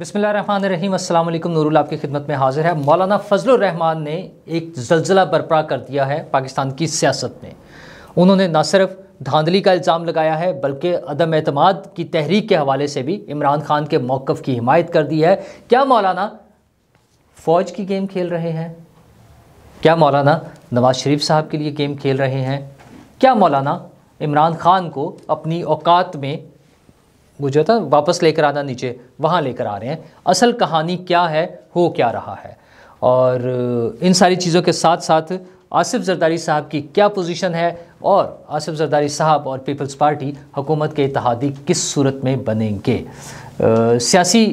बसमिल अल्लाम नूरुल आपकी खिदमत में हाजिर है मौलाना फजल रहमान ने एक जलजिला बरपरा कर दिया है पाकिस्तान की सियासत में उन्होंने न सिर्फ धांधली का इल्ज़ाम लगाया है बल्कि अदम अतमाद की तहरीक के हवाले से भी इमरान खान के मौक़ की हिमायत कर दी है क्या मौलाना फ़ौज की गेम खेल रहे हैं क्या मौलाना नवाज शरीफ साहब के लिए गेम खेल रहे हैं क्या मौलाना इमरान खान को अपनी औकात में जो तो था वापस लेकर आना नीचे वहाँ लेकर आ रहे हैं असल कहानी क्या है हो क्या रहा है और इन सारी चीज़ों के साथ साथ आसिफ जरदारी साहब की क्या पोजीशन है और आसिफ जरदारी साहब और पीपल्स पार्टी हुकूमत के इतिहादी किस सूरत में बनेंगे सियासी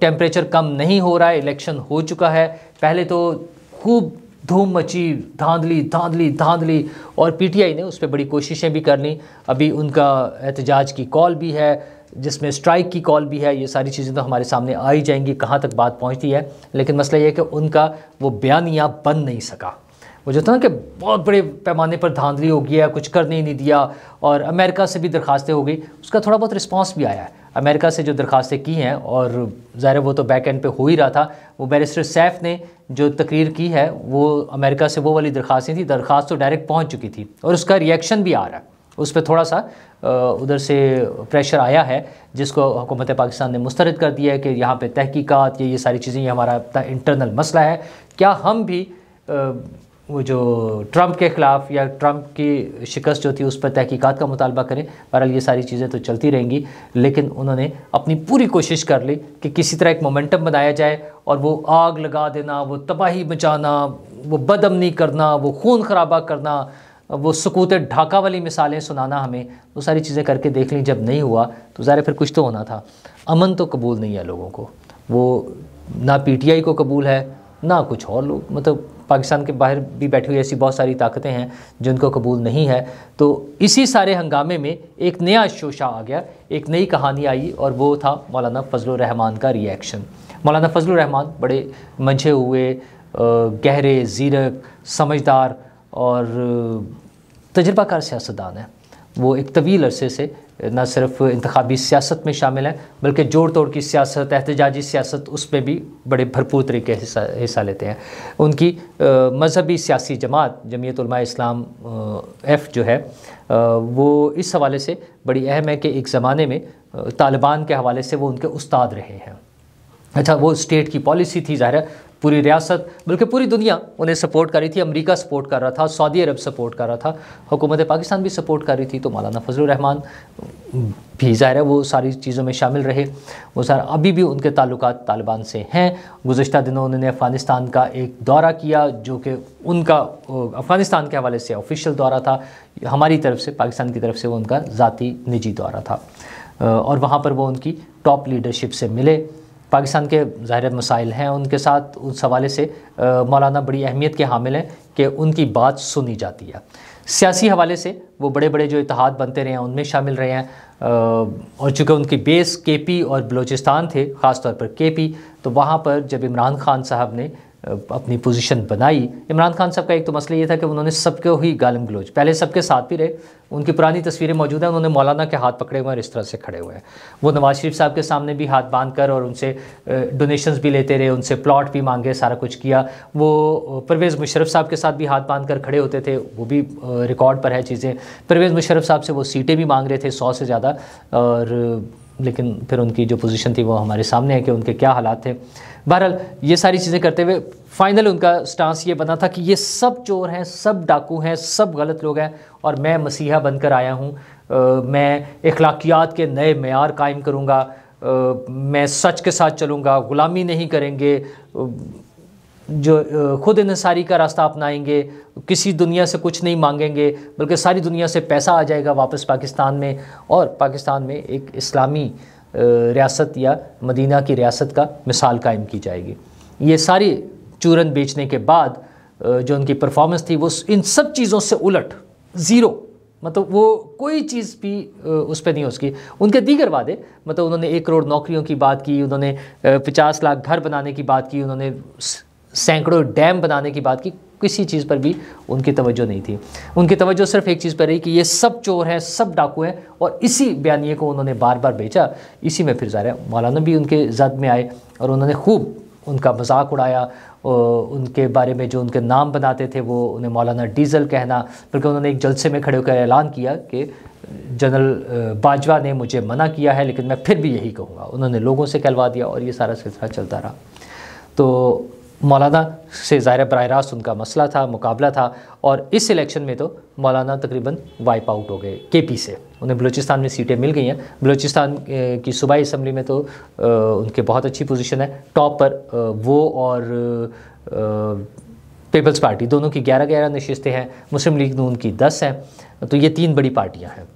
टेम्परेचर कम नहीं हो रहा है इलेक्शन हो चुका है पहले तो खूब धूम मची धांधली धांधली धांधली और पीटीआई ने उस पर बड़ी कोशिशें भी कर ली अभी उनका एहतजाज की कॉल भी है जिसमें स्ट्राइक की कॉल भी है ये सारी चीज़ें तो हमारे सामने आ ही जाएंगी कहाँ तक बात पहुँचती है लेकिन मसला ये है कि उनका वो बयानिया बन नहीं सका वो जो था ना कि बहुत बड़े पैमाने पर धांधली हो गया कुछ करने ही नहीं दिया और अमेरिका से भी दरखास्तें हो गई उसका थोड़ा बहुत रिस्पांस भी आया है अमेरिका से जो दरखास्तें की हैं और ज़ाहिर वो तो बैक एंड पे हो ही रहा था वो बैरिस्टर सैफ ने जो तकरीर की है वो अमेरिका से वो वाली दरखास्तें थी दरखास्त तो डायरेक्ट पहुँच चुकी थी और उसका रिएक्शन भी आ रहा है उस पर थोड़ा सा उधर से प्रेशर आया है जिसको हुकूमत पाकिस्तान ने मुस्तरद कर दिया है कि यहाँ पर तहकीक़ात ये ये सारी चीज़ें ये हमारा अपना इंटरनल मसला है क्या हम भी वो जो ट्रंप के ख़िलाफ़ या ट्रंप की शिकस्त जो थी उस पर तहकीकात का मुतालबा करें बहरहाल ये सारी चीज़ें तो चलती रहेंगी लेकिन उन्होंने अपनी पूरी कोशिश कर ली कि किसी तरह एक मोमेंटम बनाया जाए और वो आग लगा देना वो तबाही मचाना वो बदमनी करना वो खून खराबा करना वो सकूत ढाका वाली मिसालें सुनाना हमें वो सारी चीज़ें करके देख ली जब नहीं हुआ तो ज़ाहिर फिर कुछ तो होना था अमन तो कबूल नहीं है लोगों को वो ना पीटीआई को कबूल है ना कुछ और लोग मतलब पाकिस्तान के बाहर भी बैठी हुई ऐसी बहुत सारी ताकतें हैं जिनको कबूल नहीं है तो इसी सारे हंगामे में एक नया शोशा आ गया एक नई कहानी आई और वो था मौलाना फजल रहमान का रिएक्शन मौलाना फजल रहमान बड़े मंझे हुए गहरे ज़ीरक समझदार और तजर्बाकार सियासतदान हैं वो एक तवील अरसे से न सिर्फ इंतबी सियासत में शामिल हैं बल्कि जोड़ तोड़ की सियासत एहतजाजी सियासत उस पर भी बड़े भरपूर तरीके हिस्सा हिस्सा लेते हैं उनकी मजहबी सियासी जमात जमीयत इस्लाम एफ़ जो है आ, वो इस हवाले से बड़ी अहम है कि एक ज़माने में तालिबान के हवाले से वो उनके उस्ताद रहे हैं अच्छा वो स्टेट की पॉलिसी थी ज़ाहिर पूरी रियासत बल्कि पूरी दुनिया उन्हें सपोर्ट कर रही थी अमेरिका सपोर्ट कर रहा था सऊदी अरब सपोर्ट कर रहा था हुकूमत पाकिस्तान भी सपोर्ट कर रही थी तो मौलाना फजल रहमान भी ज़ाहिर है वो सारी चीज़ों में शामिल रहे वो सर अभी भी उनके ताल्लुक तालिबान से हैं गुज्त दिनों उन्होंने अफ़गानिस्तान का एक दौरा किया जो कि उनका अफ़गानिस्तान के हवाले से ऑफिशियल दौरा था हमारी तरफ से पाकिस्तान की तरफ से वो उनका ज़ाती निजी दौरा था और वहाँ पर वो उनकी टॉप लीडरशिप से मिले पाकिस्तान के ज़ाहिर मसाइल हैं उनके साथ उस हवाले से मौलाना बड़ी अहमियत के हामिल हैं कि उनकी बात सुनी जाती है सियासी हवाले से वो बड़े बड़े जो इतिहाद बनते रहे हैं उनमें शामिल रहे हैं और चूँकि उनकी बेस के पी और बलूचिस्तान थे ख़ास तौर पर के पी तो वहाँ पर जब इमरान खान साहब ने अपनी पोजीशन बनाई इमरान खान साहब का एक तो मसला ये था कि उन्होंने सबको ही गालम गलोच पहले सबके साथ भी रहे उनकी पुरानी तस्वीरें मौजूद हैं उन्होंने मौलाना के हाथ पकड़े हुए हैं और इस तरह से खड़े हुए हैं वो नवाज शरीफ साहब के सामने भी हाथ बांध कर और उनसे डोनेशंस भी लेते रहे उनसे प्लॉट भी मांगे सारा कुछ किया वो परवेज़ मुशरफ साहब के साथ भी हाथ बांध कर खड़े होते थे वो भी रिकॉर्ड पर है चीज़ें परवेज़ मुशरफ साहब से वो सीटें भी मांग रहे थे सौ से ज़्यादा और लेकिन फिर उनकी जो पोजीशन थी वो हमारे सामने है कि उनके क्या हालात थे बहरहाल ये सारी चीज़ें करते हुए फाइनल उनका स्टांस ये बना था कि ये सब चोर हैं सब डाकू हैं सब गलत लोग हैं और मैं मसीहा बनकर आया हूँ मैं अखलाकियात के नए मैार कायम करूँगा मैं सच के साथ चलूँगा ग़ुलामी नहीं करेंगे जो ख़ुद इनसारी का रास्ता अपनाएंगे किसी दुनिया से कुछ नहीं मांगेंगे बल्कि सारी दुनिया से पैसा आ जाएगा वापस पाकिस्तान में और पाकिस्तान में एक इस्लामी रियासत या मदीना की रियासत का मिसाल कायम की जाएगी ये सारी चूरन बेचने के बाद जो उनकी परफॉर्मेंस थी वो इन सब चीज़ों से उलट ज़ीरो मतलब वो कोई चीज़ भी उस पर नहीं हो सकी उनके दीगर वादे मतलब उन्होंने एक करोड़ नौकरियों की बात की उन्होंने पचास लाख घर बनाने की बात की उन्होंने सैकड़ों डैम बनाने की बात की किसी चीज़ पर भी उनकी तवज्जो नहीं थी उनकी तवज्जो सिर्फ एक चीज़ पर रही कि ये सब चोर हैं सब डाकू हैं और इसी बयानिए को उन्होंने बार बार बेचा इसी में फिर जा रहा है मौलाना भी उनके जद में आए और उन्होंने खूब उनका मजाक उड़ाया उनके बारे में जो उनके नाम बनाते थे वो उन्हें मौलाना डीजल कहना बल्कि उन्होंने एक जलसे में खड़े होकर ऐलान किया कि जनरल बाजवा ने मुझे मना किया है लेकिन मैं फिर भी यही कहूँगा उन्होंने लोगों से कहलवा दिया और ये सारा सिलसिला चलता रहा तो मौलाना से ज़ाहिर बर रास्त उनका मसला था मुकाबला था और इस इलेक्शन में तो मौलाना तकरीबन वाइप आउट हो गए के पी से उन्हें बलूचिस्तान में सीटें मिल गई हैं बलूचिस्तान की सूबाई इसम्बली में तो उनके बहुत अच्छी पोजीशन है टॉप पर वो और पीपल्स पार्टी दोनों की ग्यारह ग्यारह नशस्तें हैं मुस्लिम लीग नून की दस हैं तो ये तीन बड़ी पार्टियाँ हैं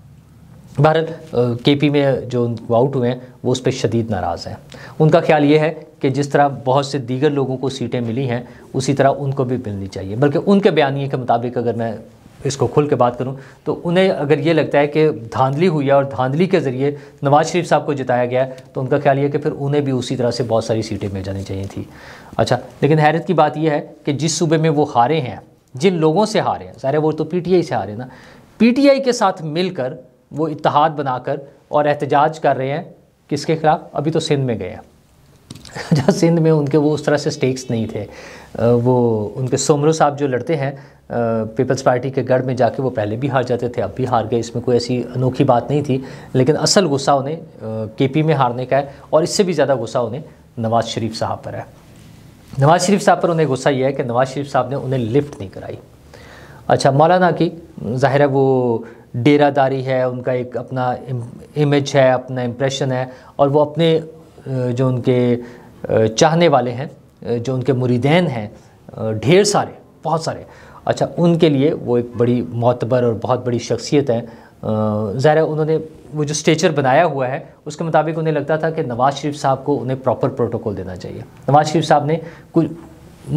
भारत के पी में जो आउट हुए हैं वो उस पर शदीद नाराज़ हैं उनका ख्याल ये है कि जिस तरह बहुत से दीगर लोगों को सीटें मिली हैं उसी तरह उनको भी मिलनी चाहिए बल्कि उनके बयानी के मुताबिक अगर मैं इसको खुल के बात करूं तो उन्हें अगर ये लगता है कि धांधली हुई है और धांधली के ज़रिए नवाज़ शरीफ साहब को जिताया गया है तो उनका ख्याल ये कि फिर उन्हें भी उसी तरह से बहुत सारी सीटें मिल जानी चाहिए थी अच्छा लेकिन हैरत की बात यह है कि जिस सूबे में वो हारे हैं जिन लोगों से हारे हैं सारे वो तो पी से हारे ना पी के साथ मिलकर वो इतिहाद बनाकर और एहतजाज कर रहे हैं किसके खिलाफ अभी तो सिंध में गए हैं जो सिंध में उनके वो उस तरह से स्टेक्स नहीं थे वो उनके सोमरो साहब जो लड़ते हैं पीपल्स पार्टी के गढ़ में जाके वो पहले भी हार जाते थे अब भी हार गए इसमें कोई ऐसी अनोखी बात नहीं थी लेकिन असल गुस्सा उन्हें केपी में हारने का है और इससे भी ज़्यादा गुस्सा उन्हें नवाज़ शरीफ साहब पर है नवाज़ शरीफ साहब पर उन्हें गुस्सा यह है कि नवाज़ शरीफ साहब ने उन्हें लिफ्ट नहीं कराई अच्छा मौलाना की ज़ाहिर है वो डेरादारी है उनका एक अपना इमेज है अपना इम्प्रेशन है और वो अपने जो उनके चाहने वाले हैं जो उनके मुरीदैन हैं ढेर सारे बहुत सारे अच्छा उनके लिए वो एक बड़ी मोतबर और बहुत बड़ी शख्सियत है ज़ाहिर उन्होंने वो जो स्टेचर बनाया हुआ है उसके मुताबिक उन्हें लगता था कि नवाज़ शरीफ साहब को उन्हें प्रॉपर प्रोटोकॉल देना चाहिए नवाज़ शरीफ साहब ने कुछ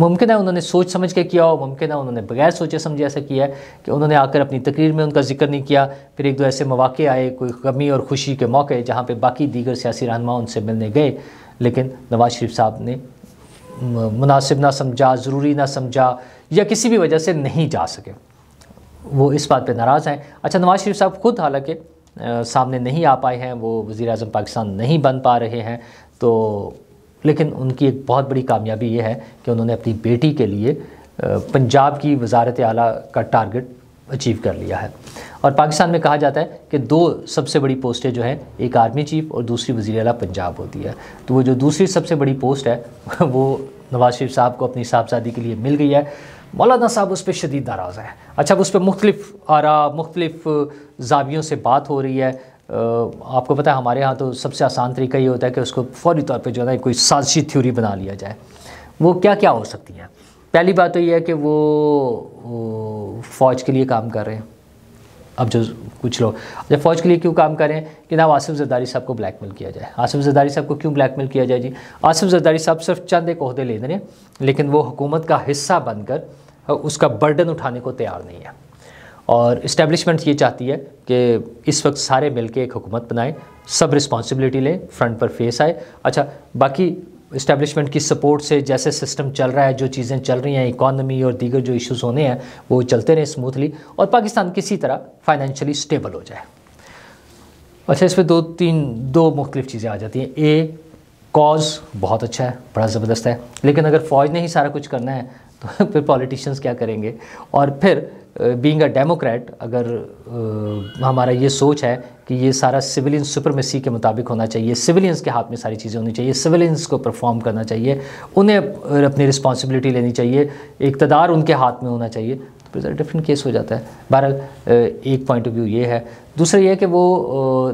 मुमकिन है उन्होंने सोच समझ के किया और मुमकिन है उन्होंने बगैर सोचे समझे ऐसा किया है कि उन्होंने आकर अपनी तकरीर में उनका जिक्र नहीं किया फिर एक दो ऐसे मौाक़े आए कोई गमी और ख़ुशी के मौके जहाँ पर बाकी दीगर सियासी रहनमा उनसे मिलने गए लेकिन नवाज शरीफ साहब ने मुनासिब ना समझा ज़रूरी ना समझा या किसी भी वजह से नहीं जा सके वो इस बात पे नाराज़ हैं अच्छा नवाज शरीफ साहब खुद हालांकि सामने नहीं आ पाए हैं वो वज़ी अजम पाकिस्तान नहीं बन पा रहे हैं तो लेकिन उनकी एक बहुत बड़ी कामयाबी ये है कि उन्होंने अपनी बेटी के लिए पंजाब की वजारत अली का टारगेट अचीव कर लिया है और पाकिस्तान में कहा जाता है कि दो सबसे बड़ी पोस्टें जो हैं एक आर्मी चीफ और दूसरी वज़ी अला पंजाब होती है तो वो जो दूसरी सबसे बड़ी पोस्ट है वो नवाज शरीफ साहब को अपनी साहबजादी के लिए मिल गई है मौलाना साहब उस पर शदीद नाराज़ है अच्छा अब उस पर मुख्तलिफ आरा मुख्तलिफ जावियों से बात हो रही है आपको पता है हमारे यहाँ तो सबसे आसान तरीका ये होता है कि उसको फौरी तौर पर जो है ना कोई साजिशी थ्योरी बना लिया जाए वो क्या क्या हो सकती हैं पहली बात तो यह है कि वो फ़ौज के लिए काम कर रहे हैं अब जो कुछ लोग जब फौज के लिए क्यों काम करें कि ना आसिफ जरदारी साहब को ब्लैकमेल किया जाए आसिफ जरदारी साहब को क्यों ब्लैकमेल किया जाए जी आसिफ जरदारी साहब सिर्फ चंद एक अहदे ले रहे हैं लेकिन वो हुकूमत का हिस्सा बनकर उसका बर्डन उठाने को तैयार नहीं है और इस्टेब्लिशमेंट ये चाहती है कि इस वक्त सारे के एक हुकूमत बनाएं सब रिस्पॉन्सिबिलिटी लें फ्रंट पर फेस आए अच्छा बाकी इस्टेब्लिशमेंट की सपोर्ट से जैसे सिस्टम चल रहा है जो चीज़ें चल रही हैं इकॉनमी और दीगर जो इश्यूज़ होने हैं वो चलते रहें स्मूथली और पाकिस्तान किसी तरह फाइनेंशियली स्टेबल हो जाए अच्छा इसमें दो तीन दो मुख्तलिफ चीज़ें आ जाती हैं ए कॉज बहुत अच्छा है बड़ा ज़बरदस्त है लेकिन अगर फ़ौज ने ही सारा कुछ करना है तो फिर पॉलिटिशियंस क्या करेंगे और फिर बींग अ डेमोक्रेट अगर आ, हमारा ये सोच है कि ये सारा सिविलियन सुप्रमेसी के मुताबिक होना चाहिए सिविलियंस के हाथ में सारी चीज़ें होनी चाहिए सिविलियंस को परफॉर्म करना चाहिए उन्हें अपनी रिस्पॉन्सिबिलिटी लेनी चाहिए इकतदार उनके हाथ में होना चाहिए तो फिर डिफरेंट केस हो जाता है बहरहाल एक पॉइंट ऑफ व्यू ये है दूसरा यह कि वो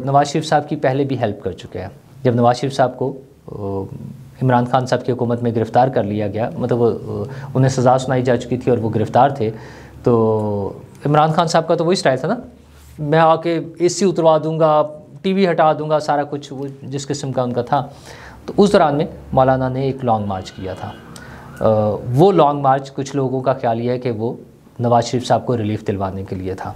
नवाज शरीफ साहब की पहले भी हेल्प कर चुके हैं जब नवाज शरीफ साहब को इमरान खान साहब की हुकूमत में गिरफ़्तार कर लिया गया मतलब वो उन्हें सज़ा सुनाई जा चुकी थी और वो गिरफ़्तार थे तो इमरान खान साहब का तो वही स्टाइल था ना मैं आके एसी उतरवा दूंगा टीवी हटा दूंगा सारा कुछ वो जिस किस्म का उनका था तो उस दौरान में मौलाना ने एक लॉन्ग मार्च किया था आ, वो लॉन्ग मार्च कुछ लोगों का ख्याल यह है कि वो नवाज शरीफ साहब को रिलीफ दिलवाने के लिए था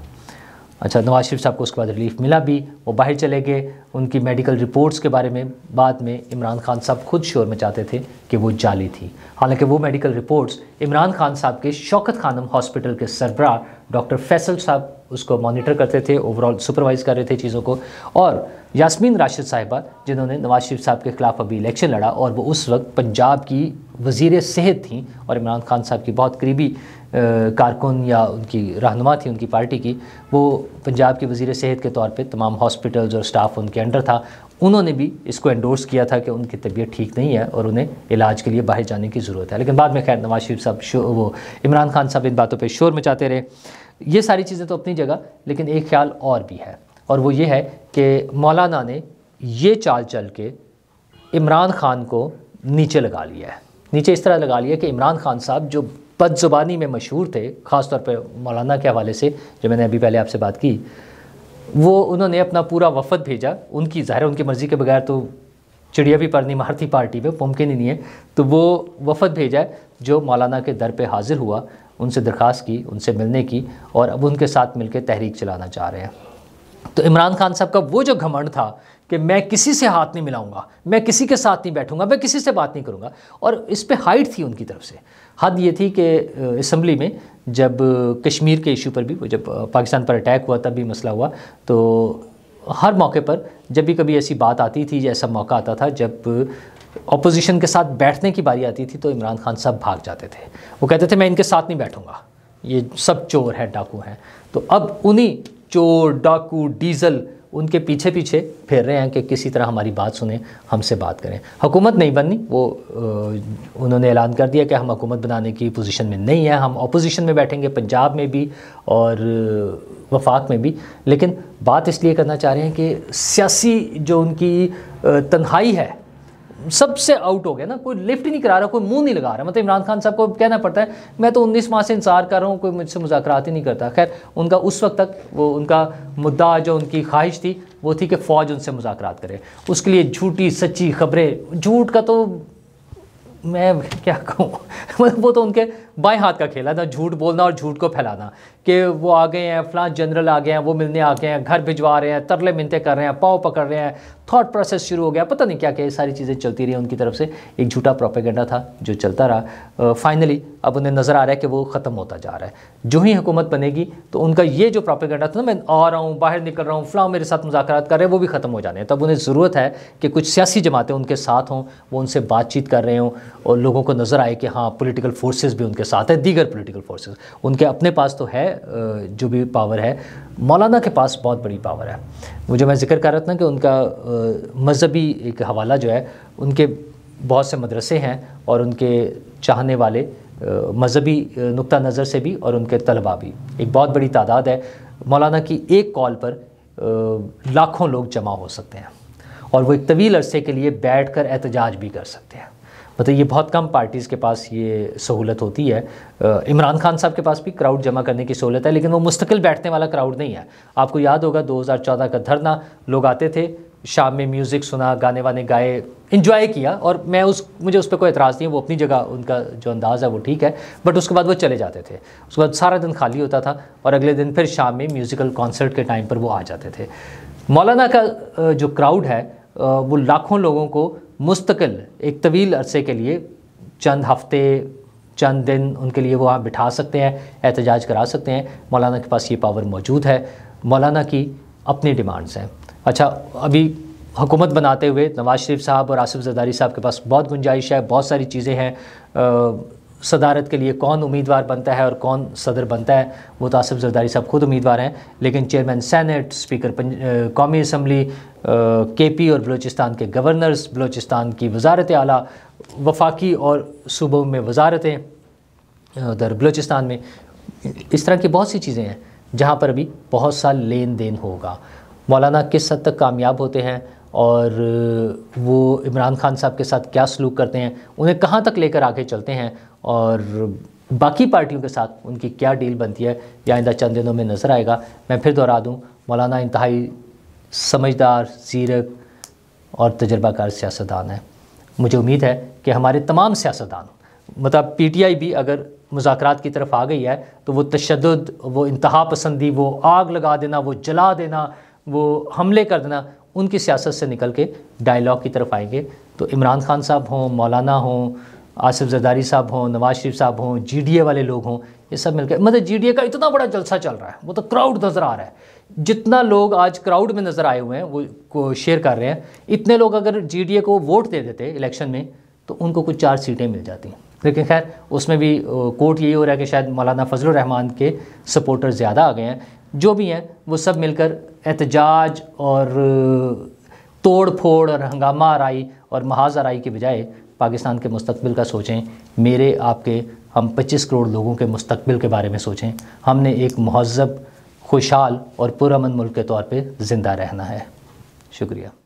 अच्छा नवाज शरीफ साहब को उसके बाद रिलीफ मिला भी वो बाहर चले गए उनकी मेडिकल रिपोर्ट्स के बारे में बाद में इमरान खान साहब खुद शोर मचाते थे कि वो जाली थी हालांकि वो मेडिकल रिपोर्ट्स इमरान खान साहब के शौकत खानम हॉस्पिटल के सरबराह डॉक्टर फैसल साहब उसको मॉनिटर करते थे ओवरऑल सुपरवाइज़ कर रहे थे चीज़ों को और यासमीन राशिद साहिबा जिन्होंने नवाज शरीफ साहब के ख़िलाफ़ अभी इलेक्शन लड़ा और वो उस वक्त पंजाब की वज़ी सेहत थी और इमरान खान साहब की बहुत करीबी कारकुन या उनकी रहनुमा थी उनकी पार्टी की वो पंजाब के वजीर सेहत के तौर पे तमाम हॉस्पिटल्स और स्टाफ उनके अंडर था उन्होंने भी इसको एंडोर्स किया था कि उनकी तबीयत ठीक नहीं है और उन्हें इलाज के लिए बाहर जाने की ज़रूरत है लेकिन बाद में खैर नवाज शरीफ साहब वो इमरान खान साहब इन बातों पर शोर मचाते रहे ये सारी चीज़ें तो अपनी जगह लेकिन एक ख्याल और भी है और वो ये है कि मौलाना ने ये चाल चल के इमरान खान को नीचे लगा लिया है नीचे इस तरह लगा लिया कि इमरान खान साहब जो बदजुबानी में मशहूर थे ख़ास तौर पर मौलाना के हवाले से जो मैंने अभी पहले आपसे बात की वो उन्होंने अपना पूरा वफद भेजा उनकी ज़ाहिर उनकी मर्ज़ी के बगैर तो चिड़िया भी पढ़नी मारती थी पार्टी में मुमकिन ही नहीं है तो वो वफद भेजा जो मौलाना के दर पर हाजिर हुआ उनसे दरख्वास्त की उनसे मिलने की और अब उनके साथ मिलकर तहरीक चलाना चाह रहे हैं तो इमरान खान साहब का वो जो घमंड था कि मैं किसी से हाथ नहीं मिलाऊंगा मैं किसी के साथ नहीं बैठूंगा मैं किसी से बात नहीं करूंगा और इस पर हाइट थी उनकी तरफ से हद ये थी कि इसम्बली में जब कश्मीर के इशू पर भी वो जब पाकिस्तान पर अटैक हुआ तब भी मसला हुआ तो हर मौके पर जब भी कभी ऐसी बात आती थी या ऐसा मौका आता था जब अपोजिशन के साथ बैठने की बारी आती थी तो इमरान खान सब भाग जाते थे वो कहते थे मैं इनके साथ नहीं बैठूंगा ये सब चोर हैं डाकू हैं तो अब उन्हीं चोर डाकू डीजल उनके पीछे पीछे फिर रहे हैं कि किसी तरह हमारी बात सुने हमसे बात करें हुकूमत नहीं बननी वो उन्होंने ऐलान कर दिया कि हम हुकूमत बनाने की पोजीशन में नहीं है हम अपोजिशन में बैठेंगे पंजाब में भी और वफाक में भी लेकिन बात इसलिए करना चाह रहे हैं कि सियासी जो उनकी तन्हाई है सबसे आउट हो गया ना कोई लिफ्ट ही नहीं करा रहा कोई मुंह नहीं लगा रहा मतलब इमरान खान साहब को कहना पड़ता है मैं तो 19 माह से इंतजार कर रहा हूँ कोई मुझसे मुजाकर ही नहीं करता खैर उनका उस वक्त तक वो उनका मुद्दा जो उनकी ख्वाहिश थी वो थी कि फ़ौज उनसे मुजाकर करे उसके लिए झूठी सच्ची खबरें झूठ का तो मैं क्या कहूँ मतलब वो तो उनके बाएं हाथ का खेला था झूठ बोलना और झूठ को फैलाना कि वो आ गए हैं फलां जनरल आ गए हैं वो मिलने आ गए हैं घर भिजवा रहे हैं तरले मिनते कर रहे हैं पाँव पकड़ रहे हैं थाट प्रोसेस शुरू हो गया पता नहीं क्या क्या सारी चीज़ें चलती रही उनकी तरफ से एक झूठा प्रोपेगेंडा था जो चलता रहा फाइनली अब उन्हें नज़र आ रहा है कि वो ख़त्म होता जा रहा है जो ही हुकूमत बनेगी तो उनका ये जो प्रोपेगेंडा था ना मैं आ रहा हूँ बाहर निकल रहा हूँ फ़लाँ मेरे साथ मुजाकर कर रहे हैं वो भी ख़त्म हो जाने हैं तब उन्हें ज़रूरत है कि कुछ सियासी जमातें उनके साथ हों वो उनसे बातचीत कर रहे हों और लोगों को नज़र आए कि हाँ पोलिटिकल फोर्सेज भी उनके साथ है दीगर पोलिटिकल फोर्सेज उनके अपने पास तो है जो भी पावर है मौलाना के पास बहुत बड़ी पावर है वो जो मैं जिक्र कर रहा था ना कि उनका मजहबी एक हवाला जो है उनके बहुत से मदरसे हैं और उनके चाहने वाले मजहबी नुक़ नज़र से भी और उनके तलबा भी एक बहुत बड़ी तादाद है मौलाना की एक कॉल पर लाखों लोग जमा हो सकते हैं और वो एक तवील अरसे के लिए बैठ कर एहतजाज भी कर सकते हैं मतलब ये बहुत कम पार्टीज़ के पास ये सहूलत होती है इमरान खान साहब के पास भी क्राउड जमा करने की सहूलत है लेकिन वो मुस्तकिल बैठने वाला क्राउड नहीं है आपको याद होगा 2014 का धरना लोग आते थे शाम में म्यूज़िक सुना गाने वाने गाए इन्जॉय किया और मैं उस मुझे उस पर कोई एतराज़ नहीं है वो अपनी जगह उनका जो अंदाज़ है वो ठीक है बट उसके बाद वो चले जाते थे उसके बाद सारा दिन खाली होता था और अगले दिन फिर शाम में म्यूज़िकल कॉन्सर्ट के टाइम पर वो आ जाते थे मौलाना का जो क्राउड है वो लाखों लोगों को मुस्तकिल एक तवील अरसे के लिए चंद हफ्ते चंद दिन उनके लिए वहाँ बिठा सकते हैं एहतजाज करा सकते हैं मौलाना के पास ये पावर मौजूद है मौलाना की अपनी डिमांड्स हैं अच्छा अभी हुकूमत बनाते हुए नवाज शरीफ साहब और आसिफ जदारी साहब के पास बहुत गुंजाइश है बहुत सारी चीज़ें हैं सदारत के लिए कौन उम्मीदवार बनता है और कौन सदर बनता है वो तासब जरदारी साहब खुद उम्मीदवार हैं लेकिन चेयरमैन सैनट स्पीकर कौमी असम्बली के पी और बलोचिस्तान के गवर्नर्स बलोचिस्तान की वजारत आला वफाकी और सूबों में वजारतें उधर बलोचिस्तान में इस तरह की बहुत सी चीज़ें हैं जहाँ पर अभी बहुत सा लेन देन होगा मौलाना किस हद तक कामयाब होते हैं और वो इमरान खान साहब के साथ क्या सलूक करते हैं उन्हें कहाँ तक लेकर आगे चलते हैं और बाकी पार्टियों के साथ उनकी क्या डील बनती है या आइंदा चंद दिनों में नज़र आएगा मैं फिर दोहरा दूँ मौलाना इंतहाई समझदार सीरक और तजर्बाकार सियासतदान है मुझे उम्मीद है कि हमारे तमाम सियासतदान मतलब पीटीआई भी अगर मुजात की तरफ आ गई है तो वो तशद वो इंतहा पसंदी वो आग लगा देना वो जला देना वो हमले कर देना उनकी सियासत से निकल के डायलॉग की तरफ आएंगे तो इमरान खान साहब हों मौलाना हों आसिफ जरदारी साहब हों नवाज शरीफ साहब हों ए वाले लोग हों ये सब मिलकर मतलब ए का इतना बड़ा जलसा चल रहा है वो तो क्राउड नज़र आ रहा है जितना लोग आज क्राउड में नज़र आए हुए हैं वो शेयर कर रहे हैं इतने लोग अगर ए को वोट दे देते इलेक्शन में तो उनको कुछ चार सीटें मिल जाती हैं लेकिन खैर उसमें भी कोर्ट यही हो रहा है कि शायद मौलाना फजल रहमान के सपोर्टर ज़्यादा आ गए हैं जो भी हैं वो सब मिलकर एहतजाज और तोड़ फोड़ और हंगामा आरई और महाज आरई के बजाय पाकिस्तान के मुस्तबिल का सोचें मेरे आपके हम 25 करोड़ लोगों के मुस्तबिल के बारे में सोचें हमने एक महजब खुशहाल और पुरमन मुल्क के तौर पर ज़िंदा रहना है शुक्रिया